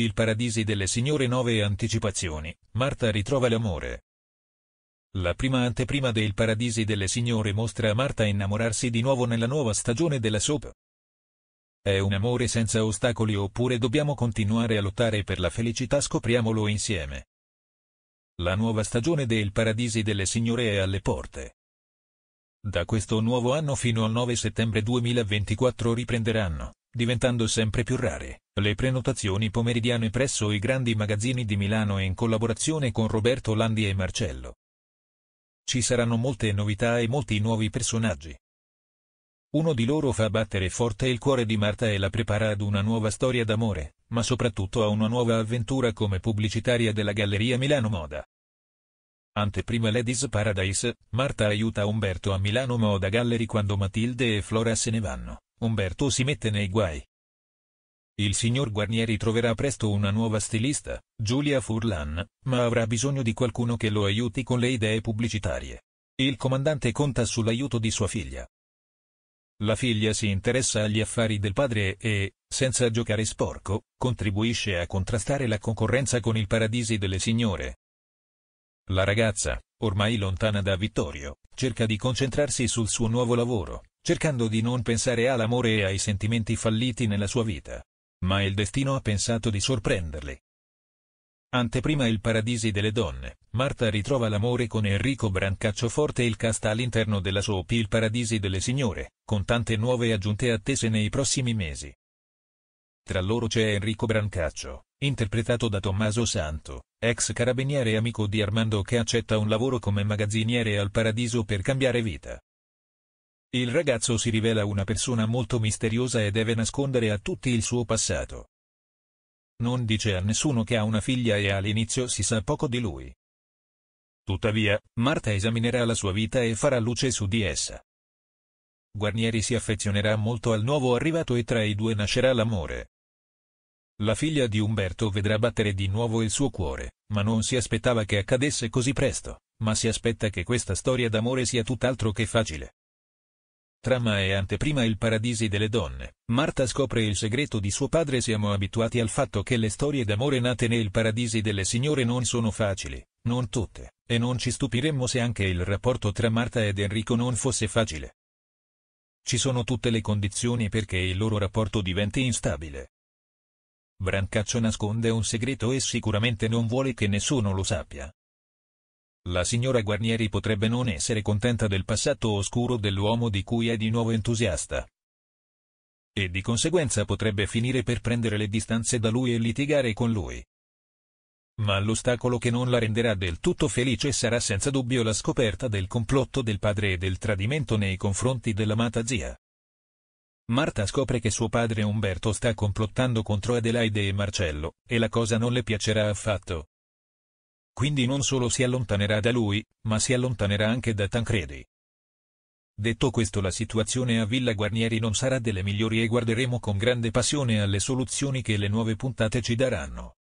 Il Paradisi delle Signore 9 Anticipazioni, Marta ritrova l'amore. La prima anteprima del Paradisi delle Signore mostra a Marta innamorarsi di nuovo nella nuova stagione della soap. È un amore senza ostacoli oppure dobbiamo continuare a lottare per la felicità scopriamolo insieme. La nuova stagione del Paradisi delle Signore è alle porte. Da questo nuovo anno fino al 9 settembre 2024 riprenderanno diventando sempre più rare. Le prenotazioni pomeridiane presso i grandi magazzini di Milano in collaborazione con Roberto Landi e Marcello. Ci saranno molte novità e molti nuovi personaggi. Uno di loro fa battere forte il cuore di Marta e la prepara ad una nuova storia d'amore, ma soprattutto a una nuova avventura come pubblicitaria della Galleria Milano Moda. Anteprima Ladies Paradise, Marta aiuta Umberto a Milano Moda Gallery quando Matilde e Flora se ne vanno. Umberto si mette nei guai. Il signor Guarnieri troverà presto una nuova stilista, Giulia Furlan, ma avrà bisogno di qualcuno che lo aiuti con le idee pubblicitarie. Il comandante conta sull'aiuto di sua figlia. La figlia si interessa agli affari del padre e, senza giocare sporco, contribuisce a contrastare la concorrenza con il paradisi delle signore. La ragazza, ormai lontana da Vittorio, cerca di concentrarsi sul suo nuovo lavoro, cercando di non pensare all'amore e ai sentimenti falliti nella sua vita. Ma il destino ha pensato di sorprenderli. Anteprima il Paradisi delle donne, Marta ritrova l'amore con Enrico Brancaccioforte e il cast all'interno della soap Il Paradisi delle signore, con tante nuove aggiunte attese nei prossimi mesi. Tra loro c'è Enrico Brancaccio, interpretato da Tommaso Santo, ex carabiniere amico di Armando che accetta un lavoro come magazziniere al Paradiso per cambiare vita. Il ragazzo si rivela una persona molto misteriosa e deve nascondere a tutti il suo passato. Non dice a nessuno che ha una figlia e all'inizio si sa poco di lui. Tuttavia, Marta esaminerà la sua vita e farà luce su di essa. Guarnieri si affezionerà molto al nuovo arrivato e tra i due nascerà l'amore. La figlia di Umberto vedrà battere di nuovo il suo cuore, ma non si aspettava che accadesse così presto, ma si aspetta che questa storia d'amore sia tutt'altro che facile. Trama e anteprima il paradisi delle donne. Marta scopre il segreto di suo padre Siamo abituati al fatto che le storie d'amore nate nei paradisi delle signore non sono facili, non tutte, e non ci stupiremmo se anche il rapporto tra Marta ed Enrico non fosse facile. Ci sono tutte le condizioni perché il loro rapporto diventi instabile. Brancaccio nasconde un segreto e sicuramente non vuole che nessuno lo sappia. La signora Guarnieri potrebbe non essere contenta del passato oscuro dell'uomo di cui è di nuovo entusiasta. E di conseguenza potrebbe finire per prendere le distanze da lui e litigare con lui. Ma l'ostacolo che non la renderà del tutto felice sarà senza dubbio la scoperta del complotto del padre e del tradimento nei confronti dell'amata zia. Marta scopre che suo padre Umberto sta complottando contro Adelaide e Marcello, e la cosa non le piacerà affatto quindi non solo si allontanerà da lui, ma si allontanerà anche da Tancredi. Detto questo la situazione a Villa Guarnieri non sarà delle migliori e guarderemo con grande passione alle soluzioni che le nuove puntate ci daranno.